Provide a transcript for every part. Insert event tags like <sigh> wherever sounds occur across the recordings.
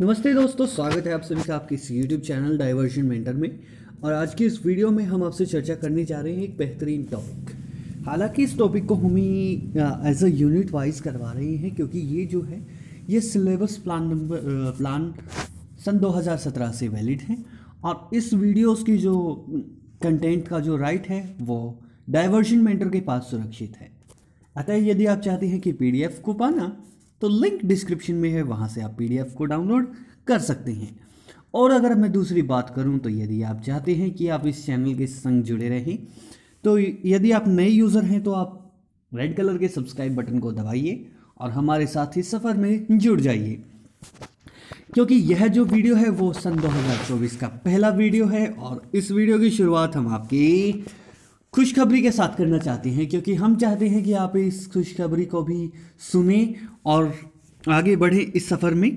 नमस्ते दोस्तों स्वागत है आप सभी का आपके इस यूट्यूब चैनल डाइवर्जन मेंटर में और आज की इस वीडियो में हम आपसे चर्चा करने जा रहे हैं एक बेहतरीन टॉपिक हालांकि इस टॉपिक को हम ही एज अ यूनिट वाइज करवा रहे हैं क्योंकि ये जो है ये सिलेबस प्लान नंबर प्लान सन 2017 से वैलिड है और इस वीडियोस की जो कंटेंट का जो राइट है वो डाइवर्जन मेंटर के पास सुरक्षित है अतः यदि आप चाहते हैं कि पीडीएफ को पाना तो लिंक डिस्क्रिप्शन में है वहाँ से आप पी को डाउनलोड कर सकते हैं और अगर मैं दूसरी बात करूँ तो यदि आप चाहते हैं कि आप इस चैनल के संग जुड़े रहें तो यदि आप नए यूज़र हैं तो आप रेड कलर के सब्सक्राइब बटन को दबाइए और हमारे साथ ही सफ़र में जुड़ जाइए क्योंकि यह जो वीडियो है वो सन 2024 का पहला वीडियो है और इस वीडियो की शुरुआत हम आपकी खुशखबरी के साथ करना चाहते हैं क्योंकि हम चाहते हैं कि आप इस खुशखबरी को भी सुने और आगे बढ़े इस सफ़र में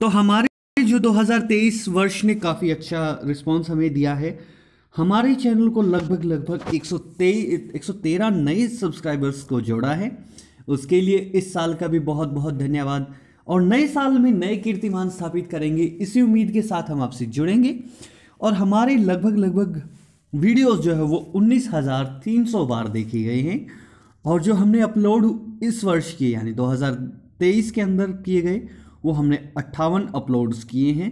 तो हमारे जो 2023 वर्ष ने काफ़ी अच्छा रिस्पांस हमें दिया है हमारे चैनल को लगभग लगभग एक सौ नए सब्सक्राइबर्स को जोड़ा है उसके लिए इस साल का भी बहुत बहुत धन्यवाद और नए साल में नए कीर्तिमान स्थापित करेंगे इसी उम्मीद के साथ हम आपसे जुड़ेंगे और हमारे लगभग लगभग वीडियोस जो है वो 19,300 बार देखी गई हैं और जो हमने अपलोड इस वर्ष किए यानी 2023 के अंदर किए गए वो हमने अट्ठावन अपलोड्स किए हैं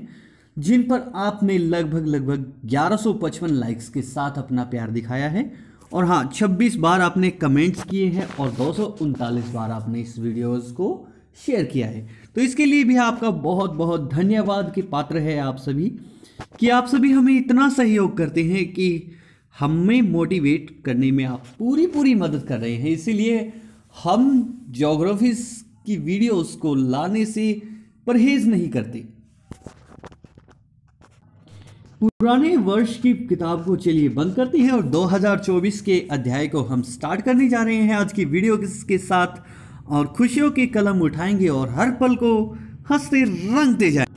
जिन पर आपने लगभग लगभग 1155 लाइक्स के साथ अपना प्यार दिखाया है और हाँ 26 बार आपने कमेंट्स किए हैं और दो बार आपने इस वीडियोस को शेयर किया है तो इसके लिए भी आपका बहुत बहुत धन्यवाद के पात्र है आप सभी कि आप सभी हमें इतना सहयोग करते हैं कि हमें मोटिवेट करने में आप पूरी पूरी मदद कर रहे हैं इसीलिए हम जोग्राफीज की वीडियोस को लाने से परहेज नहीं करते पुराने वर्ष की किताब को चलिए बंद करते हैं और 2024 के अध्याय को हम स्टार्ट करने जा रहे हैं आज की वीडियो के साथ और खुशियों के कलम उठाएंगे और हर पल को हंसते रंगते जाएंगे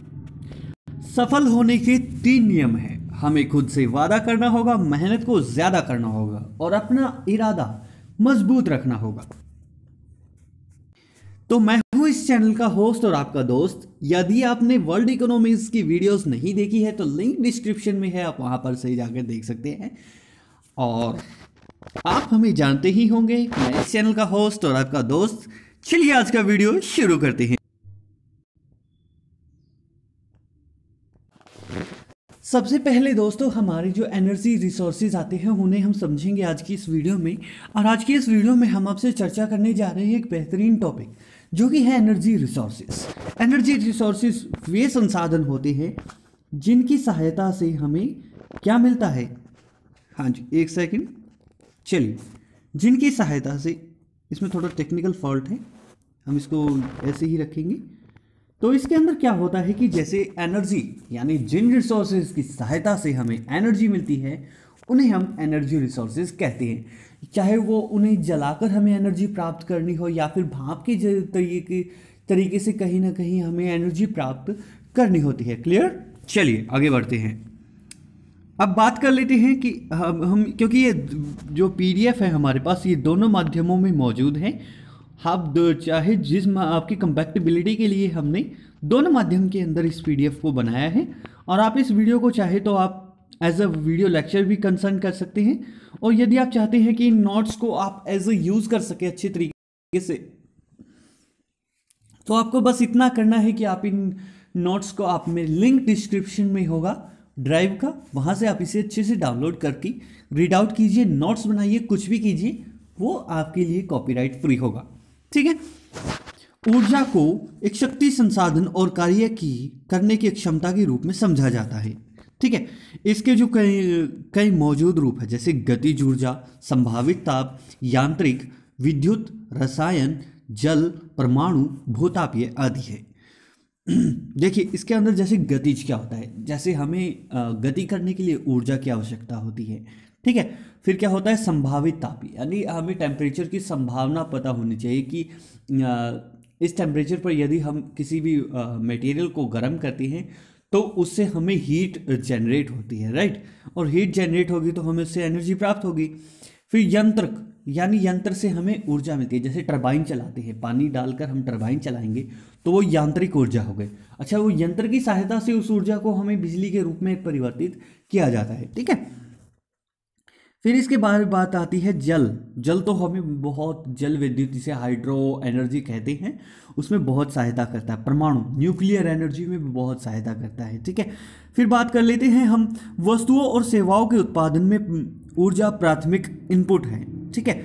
सफल होने के तीन नियम हैं हमें खुद से वादा करना होगा मेहनत को ज़्यादा करना होगा और अपना इरादा मजबूत रखना होगा तो मैं हूं इस चैनल का होस्ट और आपका दोस्त यदि आपने वर्ल्ड इकोनॉमिक्स की वीडियोस नहीं देखी है तो लिंक डिस्क्रिप्शन में है आप वहां पर सही जाकर देख सकते हैं और आप हमें जानते ही होंगे मैं इस चैनल का होस्ट और आपका दोस्त चलिए आज का वीडियो शुरू करते हैं सबसे पहले दोस्तों हमारे जो एनर्जी रिसोर्सेज आते हैं उन्हें हम समझेंगे आज की इस वीडियो में और आज की इस वीडियो में हम आपसे चर्चा करने जा रहे हैं एक बेहतरीन टॉपिक जो कि है एनर्जी रिसोर्सेज एनर्जी रिसोर्सेज वे संसाधन होते हैं जिनकी सहायता से हमें क्या मिलता है हाँ जी एक सेकेंड चलिए जिनकी सहायता से इसमें थोड़ा टेक्निकल फॉल्ट है हम इसको ऐसे ही रखेंगे तो इसके अंदर क्या होता है कि जैसे एनर्जी यानी जिन रिसोर्सेज की सहायता से हमें एनर्जी मिलती है उन्हें हम एनर्जी रिसोर्सेज कहते हैं चाहे वो उन्हें जलाकर हमें एनर्जी प्राप्त करनी हो या फिर भाप के तरीके तरीके से कहीं ना कहीं हमें एनर्जी प्राप्त करनी होती है क्लियर चलिए आगे बढ़ते हैं अब बात कर लेते हैं कि हम, हम क्योंकि ये जो पीडीएफ है हमारे पास ये दोनों माध्यमों में मौजूद हैं आप चाहे जिस आपकी कंपैक्टिबिलिटी के लिए हमने दोनों माध्यम के अंदर इस पीडीएफ को बनाया है और आप इस वीडियो को चाहे तो आप एज अ वीडियो लेक्चर भी कंसर्न कर सकते हैं और यदि आप चाहते हैं कि इन नोट्स को आप एज अ यूज़ कर सके अच्छे तरीके से तो आपको बस इतना करना है कि आप इन नोट्स को आप में लिंक डिस्क्रिप्शन में होगा ड्राइव का वहाँ से आप इसे अच्छे से डाउनलोड करके रीड आउट कीजिए नोट्स बनाइए कुछ भी कीजिए वो आपके लिए कॉपीराइट फ्री होगा ठीक है ऊर्जा को एक शक्ति संसाधन और कार्य की करने की क्षमता के रूप में समझा जाता है ठीक है इसके जो कई कई मौजूद रूप है जैसे गतिज ऊर्जा संभावित ताप यांत्रिक विद्युत रसायन जल परमाणु भूतापीय आदि है <clears throat> देखिए इसके अंदर जैसे गतिज क्या होता है जैसे हमें गति करने के लिए ऊर्जा की आवश्यकता होती है ठीक है फिर क्या होता है संभावित तापी यानी हमें टेम्परेचर की संभावना पता होनी चाहिए कि इस टेम्परेचर पर यदि हम किसी भी मटेरियल को गर्म करते हैं तो उससे हमें हीट जनरेट होती है राइट और हीट जनरेट होगी तो हमें उससे एनर्जी प्राप्त होगी फिर यंत्र यानी यंत्र से हमें ऊर्जा मिलती है जैसे टरबाइन चलाते हैं पानी डालकर हम टरबाइन चलाएंगे तो वो यांत्रिक ऊर्जा हो गई अच्छा वो यंत्र की सहायता से उस ऊर्जा को हमें बिजली के रूप में परिवर्तित किया जाता है ठीक है फिर इसके बाद बात आती है जल जल तो हमें बहुत जल विद्युत जिसे हाइड्रो एनर्जी कहते हैं उसमें बहुत सहायता करता है परमाणु न्यूक्लियर एनर्जी में भी बहुत सहायता करता है ठीक है फिर बात कर लेते हैं हम वस्तुओं और सेवाओं के उत्पादन में ऊर्जा प्राथमिक इनपुट है ठीक है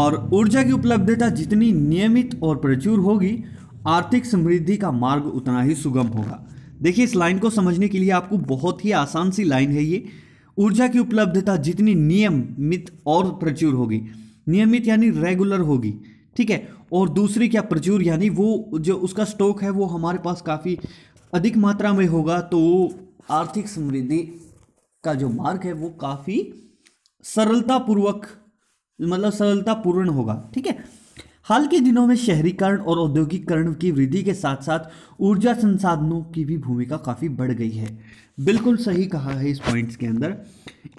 और ऊर्जा की उपलब्धता जितनी नियमित और प्रचुर होगी आर्थिक समृद्धि का मार्ग उतना ही सुगम होगा देखिए इस लाइन को समझने के लिए आपको बहुत ही आसान सी लाइन है ये ऊर्जा की उपलब्धता जितनी नियमित और प्रचुर होगी नियमित यानी रेगुलर होगी ठीक है और दूसरी क्या प्रचुर यानी वो जो उसका स्टॉक है वो हमारे पास काफ़ी अधिक मात्रा में होगा तो आर्थिक समृद्धि का जो मार्ग है वो काफ़ी सरलतापूर्वक मतलब सरलतापूर्ण होगा ठीक है हाल के दिनों में शहरीकरण और औद्योगिकरण की वृद्धि के साथ साथ ऊर्जा संसाधनों की भी भूमिका काफ़ी बढ़ गई है बिल्कुल सही कहा है इस पॉइंट्स के अंदर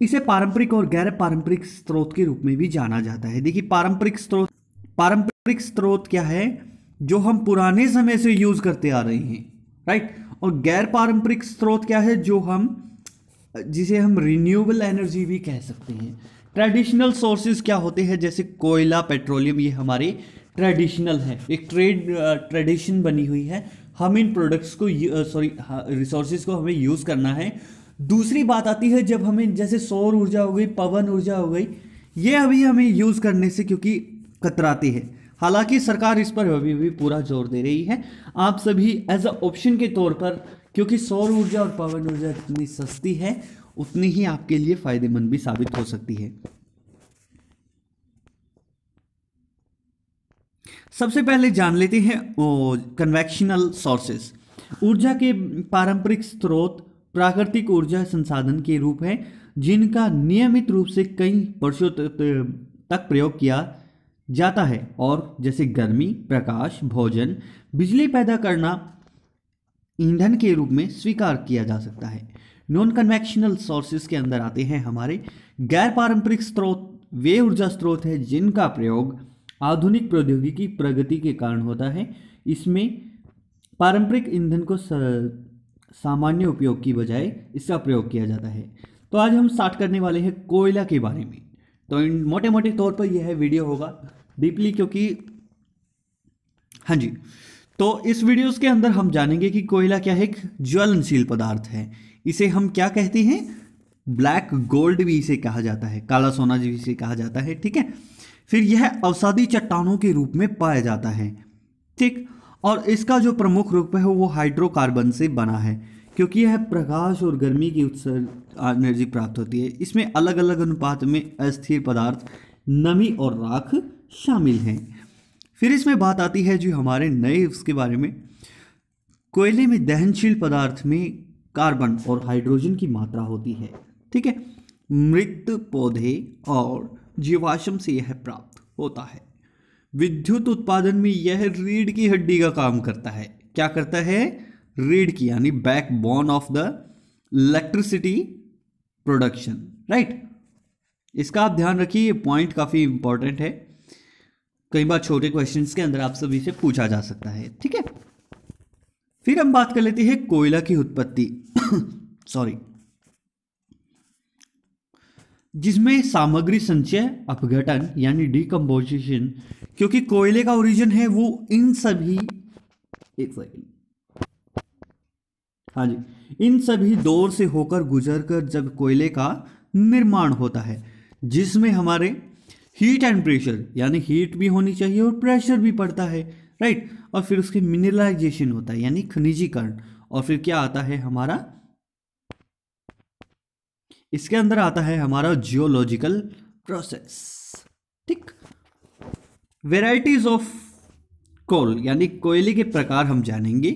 इसे पारंपरिक और गैर पारंपरिक स्रोत के रूप में भी जाना जाता है देखिए पारंपरिक स्रोत पारंपरिक स्रोत क्या है जो हम पुराने समय से यूज़ करते आ रहे हैं राइट और गैर पारंपरिक स्रोत क्या है जो हम जिसे हम रिन्यूएबल एनर्जी भी कह सकते हैं ट्रेडिशनल सोर्सेज क्या होते हैं जैसे कोयला पेट्रोलियम ये हमारे ट्रेडिशनल है एक ट्रेड ट्रेडिशन बनी हुई है हम इन प्रोडक्ट्स को सॉरी रिसोर्सेज को हमें यूज़ करना है दूसरी बात आती है जब हमें जैसे सौर ऊर्जा हो गई पवन ऊर्जा हो गई ये अभी हमें यूज़ करने से क्योंकि कतराती है हालांकि सरकार इस पर अभी भी पूरा जोर दे रही है आप सभी एज अ ऑप्शन के तौर पर क्योंकि सौर ऊर्जा और पवन ऊर्जा इतनी सस्ती है उतनी ही आपके लिए फ़ायदेमंद भी साबित हो सकती है सबसे पहले जान लेते हैं कन्वेक्शनल सोर्सेस ऊर्जा के पारंपरिक स्रोत प्राकृतिक ऊर्जा संसाधन के रूप हैं जिनका नियमित रूप से कई वर्षों तक प्रयोग किया जाता है और जैसे गर्मी प्रकाश भोजन बिजली पैदा करना ईंधन के रूप में स्वीकार किया जा सकता है नॉन कन्वेक्शनल सोर्सेज के अंदर आते हैं हमारे गैर पारंपरिक स्रोत वे ऊर्जा स्रोत है जिनका प्रयोग आधुनिक प्रौद्योगिकी प्रगति के कारण होता है इसमें पारंपरिक ईंधन को सामान्य उपयोग की बजाय इसका प्रयोग किया जाता है तो आज हम स्टार्ट करने वाले हैं कोयला के बारे में तो इन मोटे मोटे तौर पर यह वीडियो होगा डीपली क्योंकि हाँ जी तो इस वीडियोस के अंदर हम जानेंगे कि कोयला क्या है एक ज्वलनशील पदार्थ है इसे हम क्या कहते हैं ब्लैक गोल्ड भी इसे कहा जाता है काला सोना भी इसे कहा जाता है ठीक है फिर यह अवसादी चट्टानों के रूप में पाया जाता है ठीक और इसका जो प्रमुख रूप है वो हाइड्रोकार्बन से बना है क्योंकि यह प्रकाश और गर्मी की उत्सर्ग एनर्जी प्राप्त होती है इसमें अलग अलग अनुपात में अस्थिर पदार्थ नमी और राख शामिल हैं फिर इसमें बात आती है जो हमारे नए उसके बारे में कोयले में दहनशील पदार्थ में कार्बन और हाइड्रोजन की मात्रा होती है ठीक है मृत पौधे और जीवाश्म से यह प्राप्त होता है विद्युत उत्पादन में यह रीढ़ की हड्डी का काम करता है क्या करता है रीढ़ की यानी bone of the electricity production right इसका आप ध्यान रखिए पॉइंट काफ़ी इंपॉर्टेंट है कई बार छोटे क्वेश्चंस के अंदर आप सभी से पूछा जा सकता है ठीक है फिर हम बात कर लेते हैं कोयला की उत्पत्ति सॉरी <coughs> जिसमें सामग्री संचय अपघटन यानी डिकम्पोजिशन क्योंकि कोयले का ओरिजिन है वो इन सभी एक सेकेंड हाँ जी इन सभी दौर से होकर गुजरकर जब कोयले का निर्माण होता है जिसमें हमारे हीट एंड प्रेशर यानी हीट भी होनी चाहिए और प्रेशर भी पड़ता है राइट और फिर उसके मिनरलाइजेशन होता है यानी खनिजीकरण और फिर क्या आता है हमारा इसके अंदर आता है हमारा जियोलॉजिकल प्रोसेस ठीक वेराइटीज ऑफ कोल यानी कोयले के प्रकार हम जानेंगे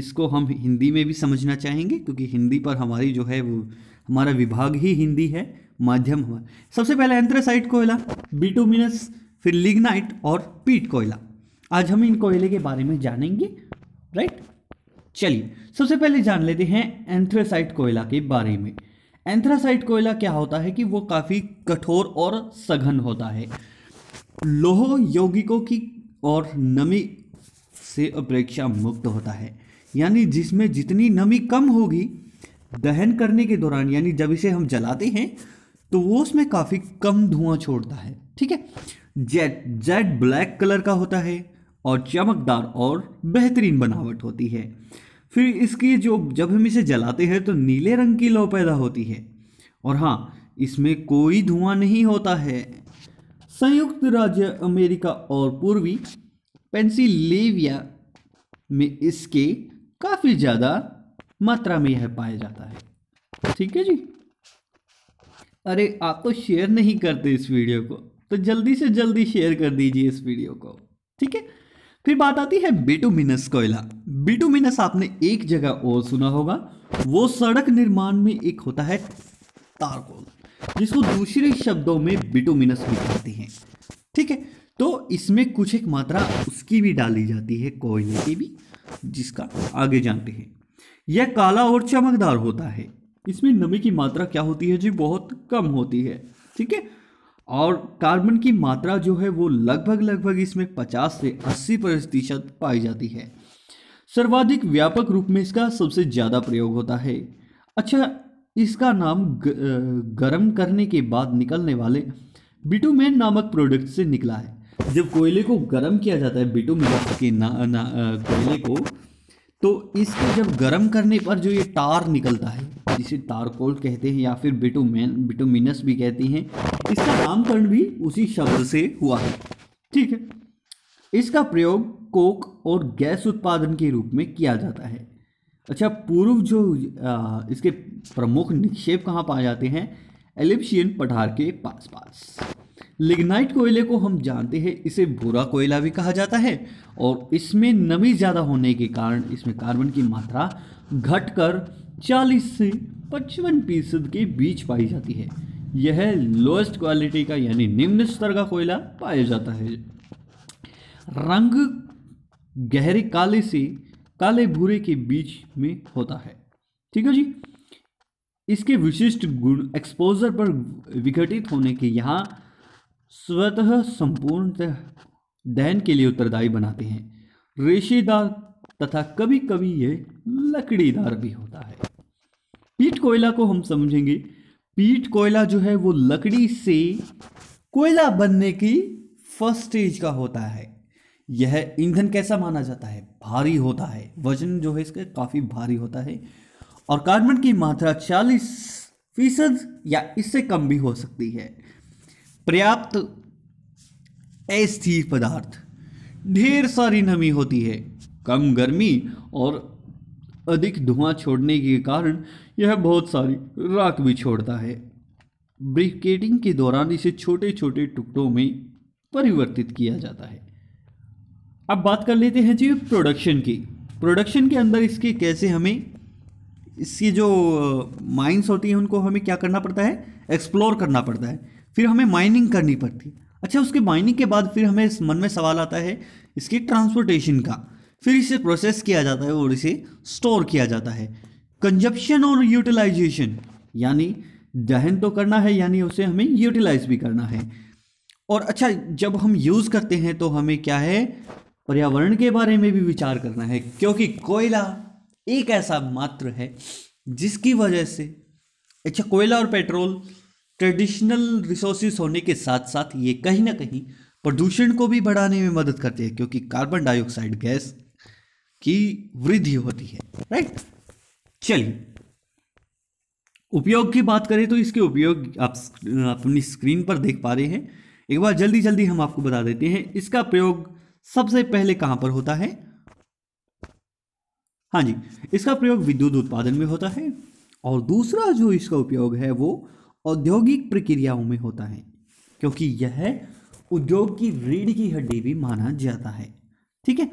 इसको हम हिंदी में भी समझना चाहेंगे क्योंकि हिंदी पर हमारी जो है वो हमारा विभाग ही हिंदी है माध्यम हमारा सबसे पहले एंथ्रेसाइट कोयला बीटोमिनस फिर लिग्नाइट और पीट कोयला आज हम इन कोयले के बारे में जानेंगे राइट चलिए सबसे पहले जान लेते हैं एंथ्रेसाइट कोयला के बारे में एंथ्रासाइट कोयला क्या होता है कि वो काफ़ी कठोर और सघन होता है लोह यौगिकों की और नमी से अपेक्षा मुक्त होता है यानी जिसमें जितनी नमी कम होगी दहन करने के दौरान यानी जब इसे हम जलाते हैं तो वो उसमें काफ़ी कम धुआं छोड़ता है ठीक है जेट जेट ब्लैक कलर का होता है और चमकदार और बेहतरीन बनावट होती है फिर इसकी जो जब हम इसे जलाते हैं तो नीले रंग की लौ पैदा होती है और हाँ इसमें कोई धुआं नहीं होता है संयुक्त राज्य अमेरिका और पूर्वी पेंसिलेविया में इसके काफ़ी ज़्यादा मात्रा में यह पाया जाता है ठीक है जी अरे आप तो शेयर नहीं करते इस वीडियो को तो जल्दी से जल्दी शेयर कर दीजिए इस वीडियो को ठीक है फिर बात आती है बिटुमिनस कोयला बिटुमिनस आपने एक जगह और सुना होगा वो सड़क निर्माण में एक होता है तारकोल जिसको दूसरे शब्दों में बिटुमिनस भी कहते हैं ठीक है तो इसमें कुछ एक मात्रा उसकी भी डाली जाती है कोयले की भी जिसका आगे जानते हैं यह काला और चमकदार होता है इसमें नमी की मात्रा क्या होती है जी बहुत कम होती है ठीक है और कार्बन की मात्रा जो है वो लगभग लगभग इसमें 50 से 80 प्रतिशत पाई जाती है सर्वाधिक व्यापक रूप में इसका सबसे ज़्यादा प्रयोग होता है अच्छा इसका नाम गर्म करने के बाद निकलने वाले बिटूमेन नामक प्रोडक्ट से निकला है जब कोयले को गर्म किया जाता है बिटूमेन के ना, ना कोयले को तो इसके जब गर्म करने पर जो ये टार निकलता है जिसे टारकोल कहते हैं या फिर बिटुमेन बिटुमिनस भी कहते हैं इसका नामकरण भी उसी शब्द से हुआ है ठीक है इसका प्रयोग कोक और गैस उत्पादन के रूप में किया जाता है अच्छा पूर्व जो आ, इसके प्रमुख निक्षेप कहाँ पाए जाते हैं एलिप्शियन पठार के पास पास लिग्नाइट कोयले को हम जानते हैं इसे भूरा कोयला भी कहा जाता है और इसमें नमी ज़्यादा होने के कारण इसमें कार्बन की मात्रा घटकर 40 से 55 फीसद के बीच पाई जाती है यह लोएस्ट क्वालिटी का यानी निम्न स्तर का कोयला पाया जाता है रंग गहरे काले से काले भूरे के बीच में होता है ठीक है जी इसके विशिष्ट गुण एक्सपोजर पर विघटित होने के यहाँ स्वतः संपूर्ण दहन के लिए उत्तरदायी बनाते हैं रेशेदार तथा कभी कभी यह लकड़ीदार भी होता पीट कोयला को हम समझेंगे पीठ कोयला जो है वो लकड़ी से कोयला बनने की फर्स्ट स्टेज का होता है यह ईंधन कैसा माना जाता है भारी होता है वजन जो है इसका काफ़ी भारी होता है और कार्बन की मात्रा 40 फीसद या इससे कम भी हो सकती है पर्याप्त अस्थिर पदार्थ ढेर सारी नमी होती है कम गर्मी और अधिक धुआं छोड़ने के कारण यह बहुत सारी राख भी छोड़ता है ब्रिकेटिंग के दौरान इसे छोटे छोटे टुकड़ों में परिवर्तित किया जाता है अब बात कर लेते हैं जी प्रोडक्शन की प्रोडक्शन के अंदर इसके कैसे हमें इसकी जो माइंस होती हैं उनको हमें क्या करना पड़ता है एक्सप्लोर करना पड़ता है फिर हमें माइनिंग करनी पड़ती है अच्छा उसके माइनिंग के बाद फिर हमें मन में सवाल आता है इसके ट्रांसपोर्टेशन का फिर इसे प्रोसेस किया जाता है और इसे स्टोर किया जाता है कंजप्शन और यूटिलाइजेशन यानी दहन तो करना है यानी उसे हमें यूटिलाइज भी करना है और अच्छा जब हम यूज़ करते हैं तो हमें क्या है पर्यावरण के बारे में भी विचार करना है क्योंकि कोयला एक ऐसा मात्र है जिसकी वजह से अच्छा कोयला और पेट्रोल ट्रेडिशनल रिसोर्सेस होने के साथ साथ ये कहीं ना कहीं प्रदूषण को भी बढ़ाने में मदद करते हैं क्योंकि कार्बन डाइऑक्साइड गैस की वृद्धि होती है राइट चलिए उपयोग की बात करें तो इसके उपयोग आप अपनी स्क्रीन पर देख पा रहे हैं एक बार जल्दी जल्दी हम आपको बता देते हैं इसका प्रयोग सबसे पहले कहां पर होता है हाँ जी इसका प्रयोग विद्युत उत्पादन में होता है और दूसरा जो इसका उपयोग है वो औद्योगिक प्रक्रियाओं में होता है क्योंकि यह उद्योग की रीढ़ की हड्डी भी माना जाता है ठीक है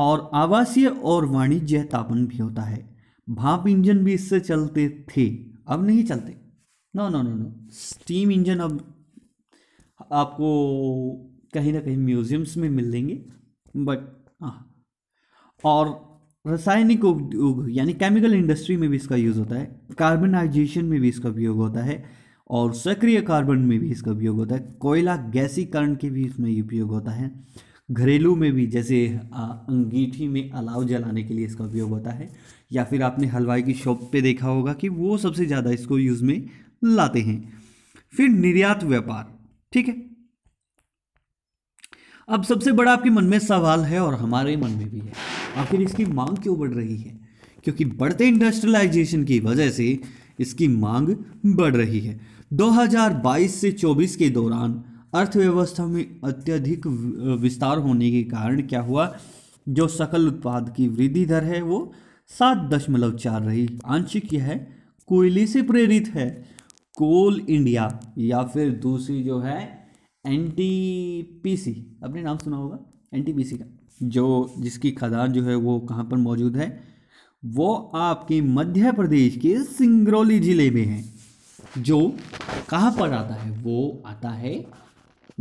और आवासीय और वाणिज्य तापन भी होता है भाप इंजन भी इससे चलते थे अब नहीं चलते no no no no steam engine अब आपको कहीं ना कहीं म्यूजियम्स में मिल देंगे बट हाँ और रासायनिक उद्योग यानी केमिकल इंडस्ट्री में भी इसका यूज़ होता है कार्बनाइजेशन में भी इसका उपयोग होता है और सक्रिय कार्बन में भी इसका उपयोग होता है कोयला गैसीकरण के भी इसमें उपयोग होता है घरेलू में भी जैसे अंगीठी में अलाव जलाने के लिए इसका उपयोग होता है या फिर आपने हलवाई की शॉप पे देखा होगा कि वो सबसे ज़्यादा इसको यूज़ में लाते हैं फिर निर्यात व्यापार ठीक है अब सबसे बड़ा आपके मन में सवाल है और हमारे मन में भी है आखिर इसकी मांग क्यों बढ़ रही है क्योंकि बढ़ते इंडस्ट्रियलाइजेशन की वजह से इसकी मांग बढ़ रही है 2022 से 24 के दौरान अर्थव्यवस्था में अत्यधिक विस्तार होने के कारण क्या हुआ जो सकल उत्पाद की वृद्धि दर है वो सात दशमलव चार रही आंशिक यह है कोयले से प्रेरित है कोल इंडिया या फिर दूसरी जो है सी अपने नाम सुना होगा सी का जो जिसकी खदान जो है वो कहाँ पर मौजूद है वो आपके मध्य प्रदेश के सिंगरौली ज़िले में है जो कहाँ पर आता है वो आता है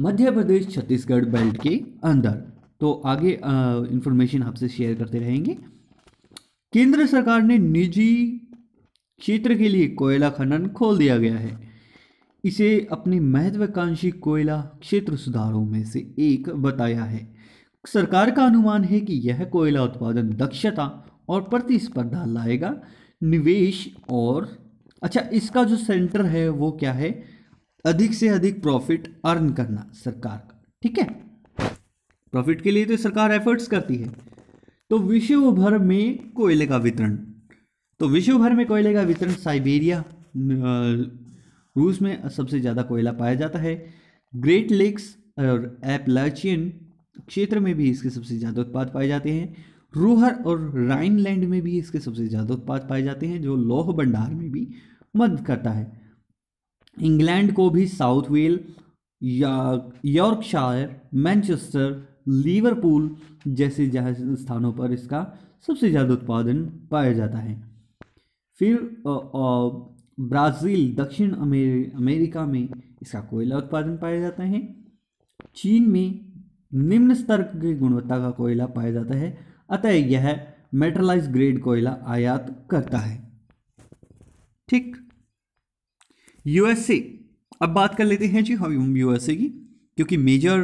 मध्य प्रदेश छत्तीसगढ़ बेल्ट के अंदर तो आगे इंफॉर्मेशन आपसे शेयर करते रहेंगे केंद्र सरकार ने निजी क्षेत्र के लिए कोयला खनन खोल दिया गया है इसे अपने महत्वाकांक्षी कोयला क्षेत्र सुधारों में से एक बताया है सरकार का अनुमान है कि यह कोयला उत्पादन दक्षता और प्रतिस्पर्धा लाएगा निवेश और अच्छा इसका जो सेंटर है वो क्या है अधिक से अधिक प्रॉफिट अर्न करना सरकार का ठीक है प्रॉफिट के लिए तो सरकार एफर्ट्स करती है तो विश्व भर में कोयले का वितरण तो विश्व भर में कोयले का वितरण साइबेरिया रूस में सबसे ज़्यादा कोयला पाया जाता है ग्रेट लेक्स और एपलाचियन क्षेत्र में भी इसके सबसे ज़्यादा उत्पाद पाए जाते हैं रोहर और राइनलैंड में भी इसके सबसे ज़्यादा उत्पाद पाए जाते हैं जो लौह भंडार में भी मदद करता है इंग्लैंड को भी साउथ वेल या यॉर्कशायर मैनचेस्टर लीवरपूल जैसे स्थानों पर इसका सबसे ज़्यादा उत्पादन पाया जाता है फिर ब्राज़ील दक्षिण अमेरिका में इसका कोयला उत्पादन पाया जाता है चीन में निम्न स्तर की गुणवत्ता का कोयला पाया जाता है अतः यह मेटलाइज ग्रेड कोयला आयात करता है ठीक यूएसए अब बात कर लेते हैं जी हम यूएसए की क्योंकि मेजर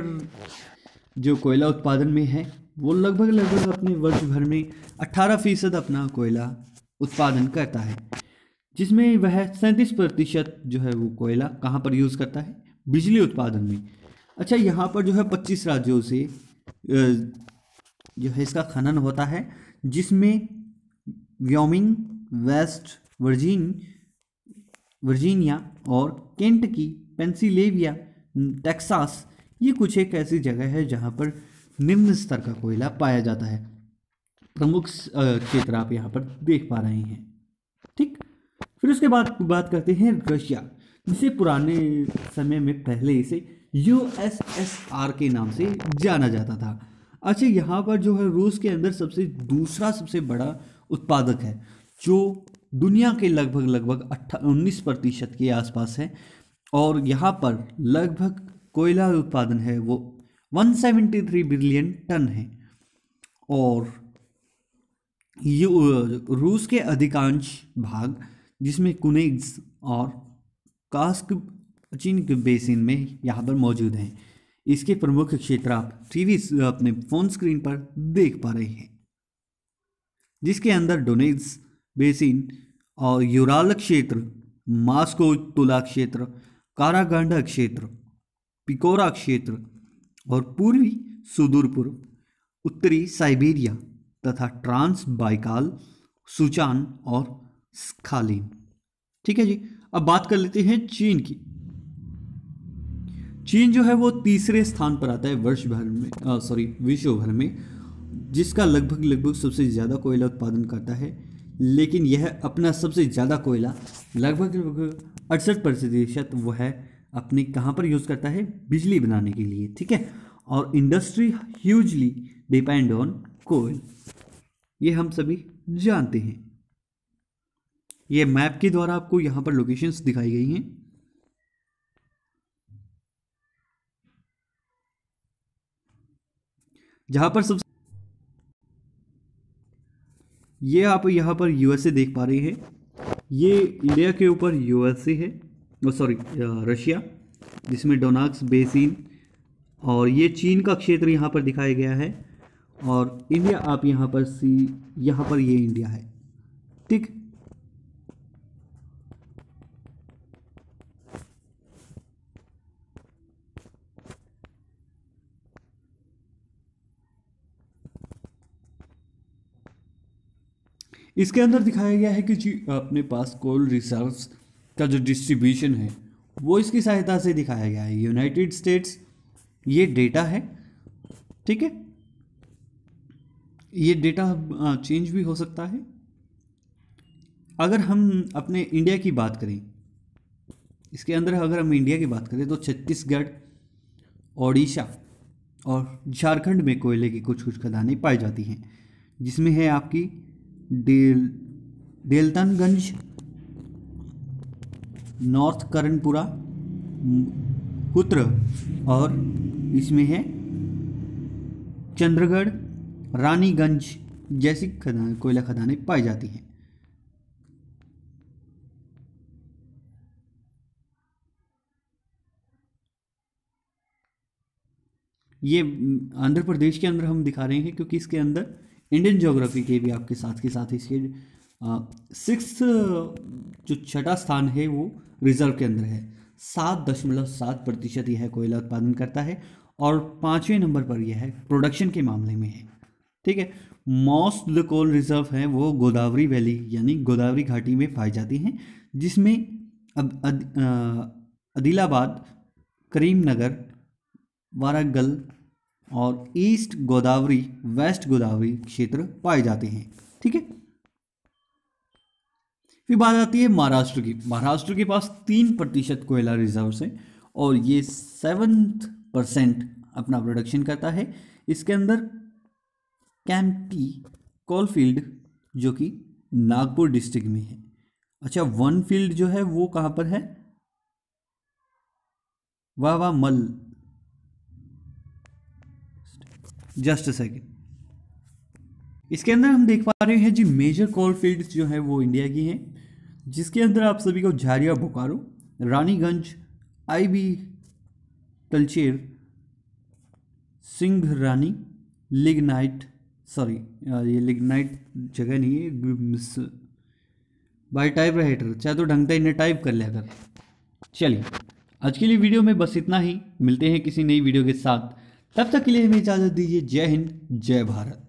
जो कोयला उत्पादन में है वो लगभग लगभग अपने वर्ष भर में 18 फीसद अपना कोयला उत्पादन करता है जिसमें वह सैंतीस प्रतिशत जो है वो कोयला कहाँ पर यूज़ करता है बिजली उत्पादन में अच्छा यहाँ पर जो है पच्चीस राज्यों से जो है इसका खनन होता है जिसमें व्योमिंग वेस्ट वर्जीन वर्जीनिया और केंट की पेंसिलेविया टेक्सास ये कुछ एक ऐसी जगह है जहाँ पर निम्न स्तर का कोयला पाया जाता है प्रमुख क्षेत्र आप यहाँ पर देख पा रहे हैं ठीक फिर उसके बाद बात करते हैं रशिया जिसे पुराने समय में पहले इसे यूएसएसआर के नाम से जाना जाता था अच्छा यहाँ पर जो है रूस के अंदर सबसे दूसरा सबसे बड़ा उत्पादक है जो दुनिया के लगभग लगभग अट्ठा उन्नीस प्रतिशत के आसपास है और यहाँ पर लगभग कोयला उत्पादन है वो 173 बिलियन टन है और रूस के अधिकांश भाग जिसमें कुनेग्स और कास्क चीन के बेसिन में यहाँ पर मौजूद हैं इसके प्रमुख क्षेत्र आप टीवी अपने फोन स्क्रीन पर देख पा रहे हैं जिसके अंदर डोनेग्स बेसिन और यूराल क्षेत्र मास्को तुला क्षेत्र कारागंड क्षेत्र पिकोरा क्षेत्र और पूर्वी सुदूरपुर उत्तरी साइबेरिया तथा ट्रांस बाइकाल सुचान और स्खालीन ठीक है जी अब बात कर लेते हैं चीन की चीन जो है वो तीसरे स्थान पर आता है वर्ष भर में सॉरी विश्व भर में जिसका लगभग लगभग सबसे ज़्यादा कोयला उत्पादन करता है लेकिन यह अपना सबसे ज़्यादा कोयला लगभग लगभग अड़सठ प्रतिशत वह अपने कहाँ पर यूज़ करता है बिजली बनाने के लिए ठीक है और इंडस्ट्री ह्यूजली डिपेंड ऑन कोयल ये हम सभी जानते हैं ये मैप के द्वारा आपको यहाँ पर लोकेशंस दिखाई गई हैं जहाँ पर सबसे ये आप यहाँ पर यूएसए देख पा रहे हैं ये इंडिया के ऊपर यूएसए है सॉरी रशिया जिसमें डोनाक्स बेसिन और ये चीन का क्षेत्र यहाँ पर दिखाया गया है और इंडिया आप यहाँ पर सी यहाँ पर ये इंडिया है ठीक इसके अंदर दिखाया गया है कि जी अपने पास कोल रिजर्व्स का जो डिस्ट्रीब्यूशन है वो इसकी सहायता से दिखाया गया है यूनाइटेड स्टेट्स ये डेटा है ठीक है ये डेटा चेंज भी हो सकता है अगर हम अपने इंडिया की बात करें इसके अंदर अगर हम इंडिया की बात करें तो छत्तीसगढ़ ओडिशा और झारखंड में कोयले की कुछ कुछ खदानें पाई जाती हैं जिसमें है आपकी डेल डेल्टनगंज नॉर्थ करणपुरा पुत्र और इसमें है चंद्रगढ़ रानीगंज जैसी खदान कोयला खदानें पाई जाती हैं ये अं, आंध्र प्रदेश के अंदर हम दिखा रहे हैं क्योंकि इसके अंदर इंडियन ज्योग्राफी के भी आपके साथ के साथ इसके सिक्स जो छठा स्थान है वो रिजर्व के अंदर है सात दशमलव सात प्रतिशत यह कोयला उत्पादन करता है और पाँचवें नंबर पर यह है प्रोडक्शन के मामले में है ठीक है मॉस्ट जो कोल रिजर्व है वो गोदावरी वैली यानी गोदावरी घाटी में पाई जाती हैं जिसमें अब अद, अद, अदिलाबाद करीमनगर वारागल और ईस्ट गोदावरी वेस्ट गोदावरी क्षेत्र पाए जाते हैं ठीक है फिर बात आती है महाराष्ट्र की महाराष्ट्र के पास तीन प्रतिशत कोयला रिजर्व है और ये सेवन परसेंट अपना प्रोडक्शन करता है इसके अंदर कैंपी कोलफील्ड जो कि नागपुर डिस्ट्रिक्ट में है अच्छा वन फील्ड जो है वो कहाँ पर है वाह वाह मल जस्ट अ सेकेंड इसके अंदर हम देख पा रहे हैं जी मेजर कॉल फील्ड जो है वो इंडिया की हैं जिसके अंदर आप सभी को Jharia Bokaro Raniganj Ib Talcher Singareni lignite sorry ये लिगनाइट जगह नहीं है बाय टाइप राइटर चाहे तो ढंगता इन्हें टाइप कर लिया कर चलिए आज के लिए वीडियो में बस इतना ही मिलते हैं किसी नई वीडियो के साथ तब तक के लिए हमें इजाज़त दीजिए जय हिंद जय भारत